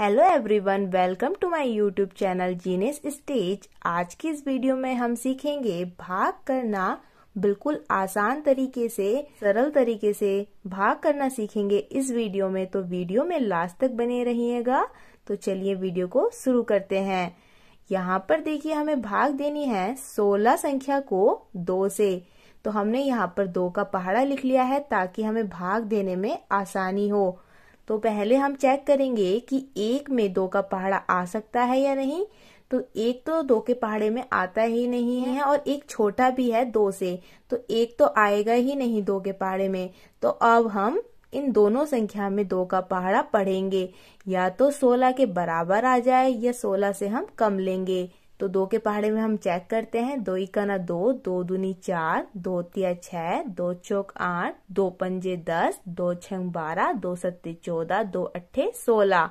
Hello everyone welcome to my YouTube channel genius stage आज की इस वीडियो में हम सीखेंगे भाग करना बिल्कुल आसान तरीके से सरल तरीके से भाग करना सीखेंगे इस वीडियो में तो वीडियो में लास्ट तक बने रहिएगा तो चलिए वीडियो को शुरू करते हैं यहाँ पर देखिए हमें भाग देनी है सोलह संख्या को दो से तो हमने यहाँ पर दो का पहाड़ा लिख लिया है ताकि हमें भाग देने में आसानी हो तो पहले हम चेक करेंगे कि एक में दो का पहाड़ा आ सकता है या नहीं तो एक तो दो के पहाड़े में आता ही नहीं है और एक छोटा भी है दो से तो एक तो आएगा ही नहीं दो के पहाड़े में तो अब हम इन दोनों संख्या में दो का पहाड़ा पढ़ेंगे या तो सोलह के बराबर आ जाए या सोलह से हम कम लेंगे तो दो के पहाड़े में हम चेक करते हैं दो इकाना दो दो दुनी चार दो तिया छह दो चौक आठ दो पंजे दस दो छंग बारह दो सत्ते चौदह दो अट्ठे सोलह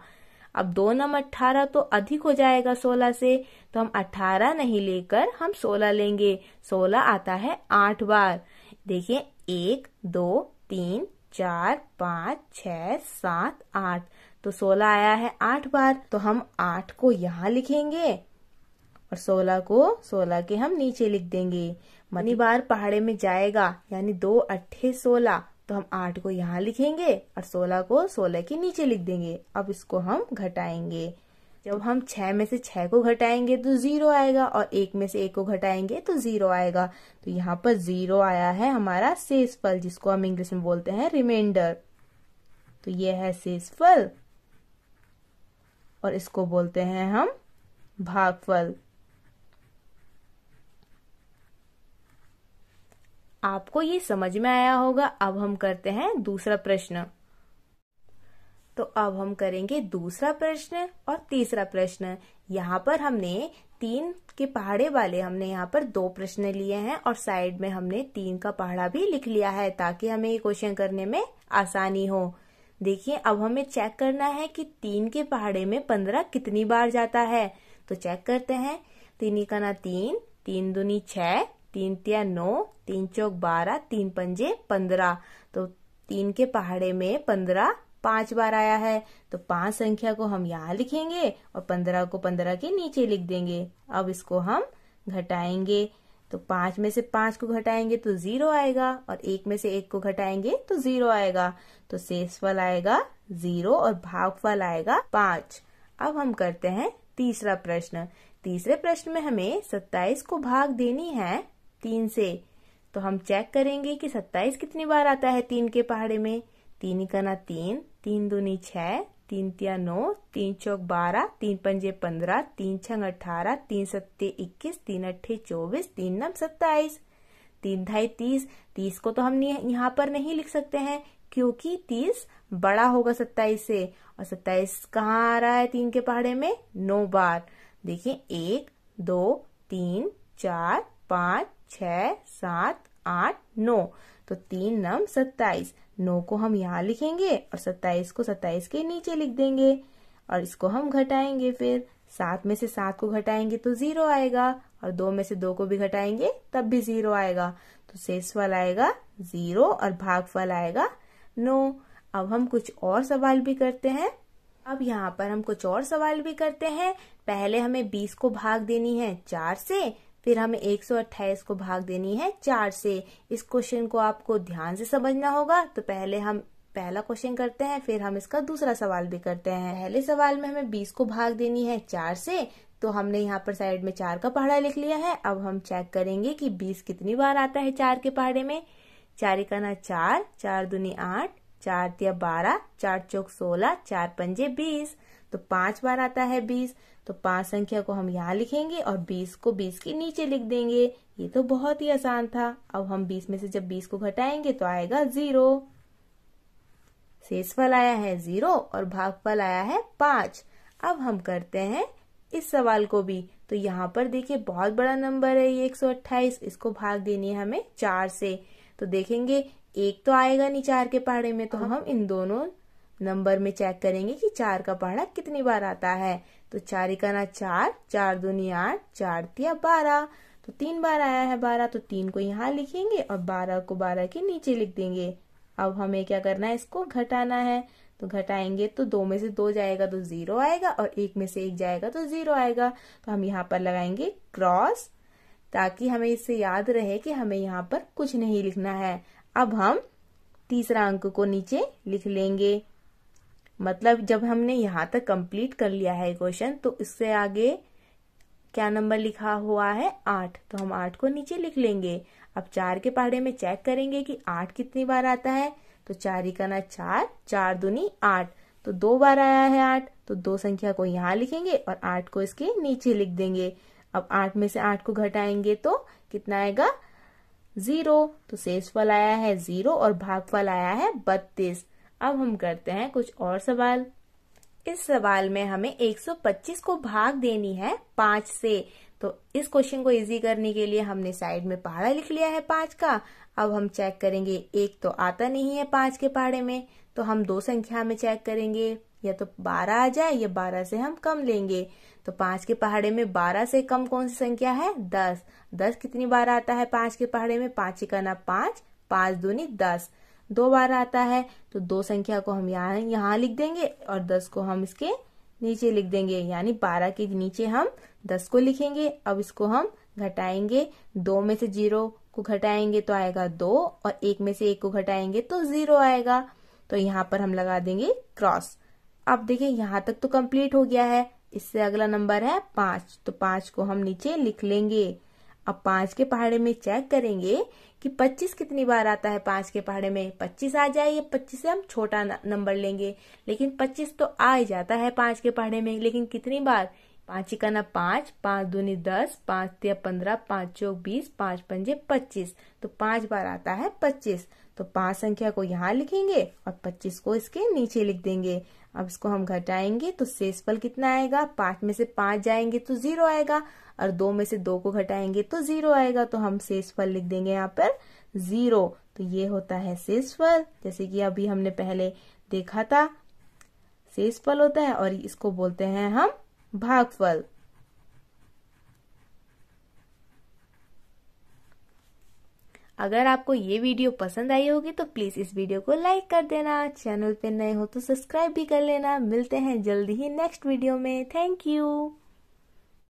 अब दो नम अठारह तो अधिक हो जाएगा सोलह से तो हम अठारह नहीं लेकर हम सोलह लेंगे सोलह आता है आठ बार देखिए एक दो तीन चार पाँच छ सात आठ तो सोलह आया है आठ बार तो हम आठ को यहाँ लिखेंगे और 16 को 16 के हम नीचे लिख देंगे मनी बार पहाड़े में जाएगा यानी दो अट्ठे सोलह तो हम आठ को यहाँ लिखेंगे और सोलह को सोलह के नीचे लिख देंगे अब इसको हम घटाएंगे जब हम छह में से छह को घटाएंगे तो जीरो आएगा और एक में से एक को घटाएंगे तो जीरो आएगा तो यहाँ पर जीरो आया है हमारा शेष फल जिसको हम इंग्लिश में बोलते हैं रिमाइंडर तो ये है शेष फल और इसको बोलते हैं हम भागफल आपको ये समझ में आया होगा अब हम करते हैं दूसरा प्रश्न तो अब हम करेंगे दूसरा प्रश्न और तीसरा प्रश्न यहाँ पर हमने तीन के पहाड़े वाले हमने यहाँ पर दो प्रश्न लिए हैं और साइड में हमने तीन का पहाड़ा भी लिख लिया है ताकि हमें ये क्वेश्चन करने में आसानी हो देखिए अब हमें चेक करना है कि तीन के पहाड़े में पंद्रह कितनी बार जाता है तो चेक करते हैं तीन ना तीन तीन दुनी छह तीन तिया नौ तीन चौक बारह तीन पंजे पंद्रह तो तीन के पहाड़े में पंद्रह पांच बार आया है तो पांच संख्या को हम यहाँ लिखेंगे और पंद्रह को पंद्रह के नीचे लिख देंगे अब इसको हम घटाएंगे तो पांच में से पांच को घटाएंगे तो जीरो आएगा और एक में से एक को घटाएंगे तो जीरो आएगा तो शेषफल आएगा जीरो और भागफल आएगा पांच अब हम करते हैं तीसरा प्रश्न तीसरे प्रश्न में हमें सत्ताईस को भाग देनी है तीन से तो हम चेक करेंगे कि सत्ताईस कितनी बार आता है तीन के पहाड़े में तीन कना तीन तीन दूनी छः तीन तिया नौ तीन चौक बारह तीन पंजे पंद्रह तीन छंग अठारह तीन सत्य इक्कीस तीन अट्ठे चौबीस तीन नम सत्ताईस तीन ढाई तीस तीस को तो हम यहाँ पर नहीं लिख सकते हैं क्योंकि तीस बड़ा होगा सत्ताईस से और सत्ताईस कहाँ आ रहा है तीन के पहाड़े में नौ बार देखिए एक दो तीन चार पाँच छ सात आठ नौ तो तीन नम सत्ताईस नौ को हम यहाँ लिखेंगे और सत्ताईस को सत्ताईस के नीचे लिख देंगे और इसको हम घटाएंगे फिर सात में से सात को घटाएंगे तो जीरो आएगा और दो में से दो को भी घटाएंगे तब भी जीरो आएगा तो शेष फल आएगा जीरो और भाग फल आएगा नो अब हम कुछ और सवाल भी करते हैं अब यहाँ पर हम कुछ और सवाल भी करते हैं पहले हमें बीस को भाग देनी है चार से फिर हमें 128 को भाग देनी है चार से इस क्वेश्चन को आपको ध्यान से समझना होगा तो पहले हम पहला क्वेश्चन करते हैं फिर हम इसका दूसरा सवाल भी करते हैं पहले सवाल में हमें 20 को भाग देनी है चार से तो हमने यहाँ पर साइड में चार का पहाड़ा लिख लिया है अब हम चेक करेंगे कि 20 कितनी बार आता है चार के पहाड़े में चार इकाना चार चार दुनी आठ चार दिया बारह चार चौक सोलह चार पंजे बीस तो पांच बार आता है बीस तो पांच संख्या को हम यहाँ लिखेंगे और बीस को बीस के नीचे लिख देंगे ये तो बहुत ही आसान था अब हम बीस में से जब बीस को घटाएंगे तो आएगा जीरो शेषफल आया है जीरो और भागफल आया है पांच अब हम करते हैं इस सवाल को भी तो यहाँ पर देखिए बहुत बड़ा नंबर है ये 128 इसको भाग देनी है हमें चार से तो देखेंगे एक तो आएगा नहीं चार के पहाड़े में तो हाँ। हम इन दोनों नंबर में चेक करेंगे कि चार का पहाड़ा कितनी बार आता है तो चार इकाना चार चार दूनी आठ चार तिया बारह तो तीन बार आया है बारह तो तीन को यहाँ लिखेंगे और बारह को बारह के नीचे लिख देंगे अब हमें क्या करना है इसको घटाना है तो घटाएंगे तो दो में से दो जाएगा तो जीरो आएगा और एक में से एक जाएगा तो जीरो आएगा तो हम यहाँ पर लगाएंगे क्रॉस ताकि हमें इससे याद रहे कि हमें यहाँ पर कुछ नहीं लिखना है अब हम तीसरा अंक को नीचे लिख लेंगे मतलब जब हमने यहां तक कंप्लीट कर लिया है क्वेश्चन तो इससे आगे क्या नंबर लिखा हुआ है आठ तो हम आठ को नीचे लिख लेंगे अब चार के पहाड़े में चेक करेंगे कि आठ कितनी बार आता है तो चार ही इकाना चार चार दुनी आठ तो दो बार आया है आठ तो दो संख्या को यहाँ लिखेंगे और आठ को इसके नीचे लिख देंगे अब आठ में से आठ को घटाएंगे तो कितना आएगा जीरो तो शेषफल आया है जीरो और भागफल आया है बत्तीस अब हम करते हैं कुछ और सवाल इस सवाल में हमें 125 को भाग देनी है पांच से तो इस क्वेश्चन को इजी करने के लिए हमने साइड में पहाड़ा लिख लिया है पांच का अब हम चेक करेंगे एक तो आता नहीं है पांच के पहाड़े में तो हम दो संख्या में चेक करेंगे या तो बारह आ जाए या बारह से हम कम लेंगे तो पांच के पहाड़े में बारह से कम कौन सी संख्या है दस दस कितनी बार आता है पांच के पहाड़े में पांच ना पांच पांच दूनी दस दो बार आता है तो दो संख्या को हम यहाँ यहाँ लिख देंगे और दस को हम इसके नीचे लिख देंगे यानी बारह के नीचे हम दस को लिखेंगे अब इसको हम घटाएंगे दो में से जीरो को घटाएंगे तो आएगा दो और एक में से एक को घटाएंगे तो जीरो आएगा तो यहाँ पर हम लगा देंगे क्रॉस अब देखें यहाँ तक तो कंप्लीट हो गया है इससे अगला नंबर है पांच तो पांच को हम नीचे लिख लेंगे अब पांच के पहाड़े में चेक करेंगे कि पच्चीस कितनी बार आता है पांच के पहाड़े में पच्चीस आ जाए या पच्चीस से हम छोटा नंबर लेंगे लेकिन पच्चीस तो आ ही जाता है पांच के पहाड़े में लेकिन कितनी बार पांच ना पांच पांच दूनी दस पांच तिया पंद्रह पांच चौक बीस पांच पंजे पच्चीस तो पांच बार आता है पच्चीस तो पांच संख्या को यहाँ लिखेंगे और पच्चीस को इसके नीचे लिख देंगे अब इसको हम घटाएंगे तो शेषफल कितना आएगा पांच में से पांच जाएंगे तो जीरो आएगा और दो में से दो को घटाएंगे तो जीरो आएगा तो हम शेषफल लिख देंगे यहाँ पर जीरो तो ये होता है शेषफल जैसे कि अभी हमने पहले देखा था शेषफल होता है और इसको बोलते हैं हम भागफल अगर आपको ये वीडियो पसंद आई होगी तो प्लीज इस वीडियो को लाइक कर देना चैनल पे नए हो तो सब्सक्राइब भी कर लेना मिलते हैं जल्दी ही नेक्स्ट वीडियो में थैंक यू